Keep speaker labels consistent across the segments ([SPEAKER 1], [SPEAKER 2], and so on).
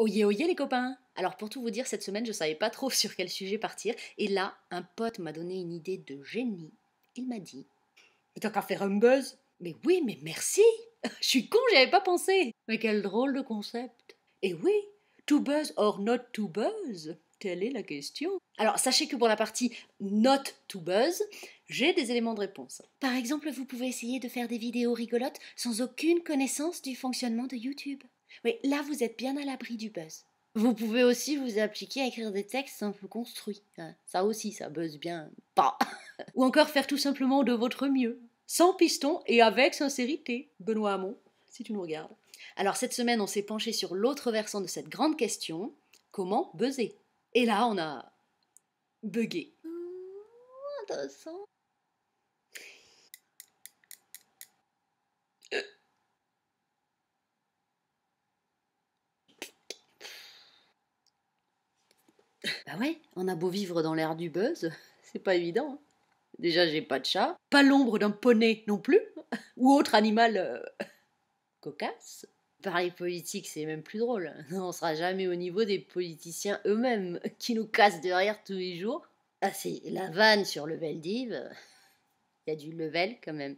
[SPEAKER 1] Oyez, oyez les copains Alors pour tout vous dire, cette semaine, je ne savais pas trop sur quel sujet partir, et là, un pote m'a donné une idée de génie. Il m'a dit « T'as qu'à faire un buzz ?»« Mais oui, mais merci Je suis con, j'y avais pas pensé Mais quel drôle de concept !»« Et oui, to buzz or not to buzz ?» Telle est la question. Alors, sachez que pour la partie not to buzz, j'ai des éléments de réponse. Par exemple, vous pouvez essayer de faire des vidéos rigolotes sans aucune connaissance du fonctionnement de YouTube. Mais là, vous êtes bien à l'abri du buzz. Vous pouvez aussi vous appliquer à écrire des textes un peu construits. Hein, ça aussi, ça buzz bien. Pas. Ou encore faire tout simplement de votre mieux. Sans piston et avec sincérité, Benoît Hamon, si tu nous regardes. Alors cette semaine, on s'est penché sur l'autre versant de cette grande question, comment buzzer Et là, on a bugué. Mmh, ouais, on a beau vivre dans l'air du buzz, c'est pas évident. Hein. Déjà, j'ai pas de chat, pas l'ombre d'un poney non plus, ou autre animal euh, cocasse. Parler politique c'est même plus drôle. Hein. On sera jamais au niveau des politiciens eux-mêmes, qui nous cassent derrière tous les jours. Ah, c'est la vanne sur le Veldiv. Il y a du level quand même.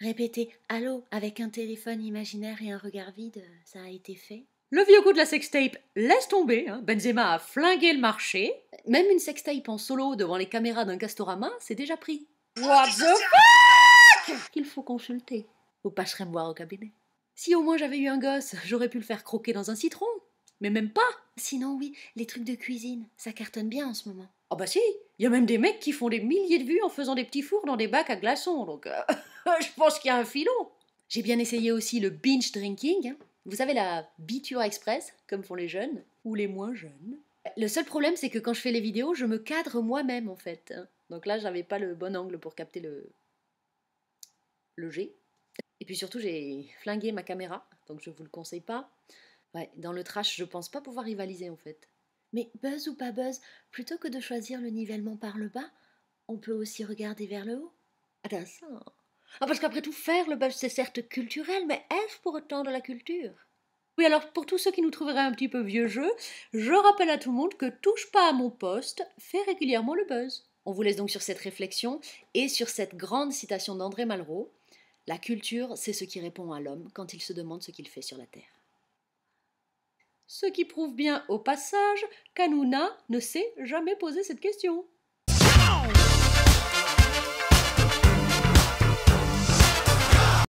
[SPEAKER 1] Répétez, Allô avec un téléphone imaginaire et un regard vide, ça a été fait le vieux coup de la sextape laisse tomber, hein. Benzema a flingué le marché. Même une sextape en solo devant les caméras d'un Castorama, c'est déjà pris. What the fuck Qu'il faut consulter. Vous passerez me voir au cabinet. Si au moins j'avais eu un gosse, j'aurais pu le faire croquer dans un citron. Mais même pas Sinon, oui, les trucs de cuisine, ça cartonne bien en ce moment. Ah oh bah si, il y a même des mecs qui font des milliers de vues en faisant des petits fours dans des bacs à glaçons, donc euh, je pense qu'il y a un filon. J'ai bien essayé aussi le binge drinking, hein. Vous savez, la biture express, comme font les jeunes, ou les moins jeunes. Le seul problème, c'est que quand je fais les vidéos, je me cadre moi-même, en fait. Hein. Donc là, j'avais pas le bon angle pour capter le, le G. Et puis surtout, j'ai flingué ma caméra, donc je vous le conseille pas. Ouais, dans le trash, je pense pas pouvoir rivaliser, en fait. Mais buzz ou pas buzz, plutôt que de choisir le nivellement par le bas, on peut aussi regarder vers le haut. Attends ça ah, parce qu'après tout, faire le buzz, c'est certes culturel, mais est-ce pour autant de la culture oui, alors pour tous ceux qui nous trouveraient un petit peu vieux jeu, je rappelle à tout le monde que Touche pas à mon poste fais régulièrement le buzz. On vous laisse donc sur cette réflexion et sur cette grande citation d'André Malraux La culture, c'est ce qui répond à l'homme quand il se demande ce qu'il fait sur la terre. Ce qui prouve bien au passage qu'Anouna ne s'est jamais posé cette question.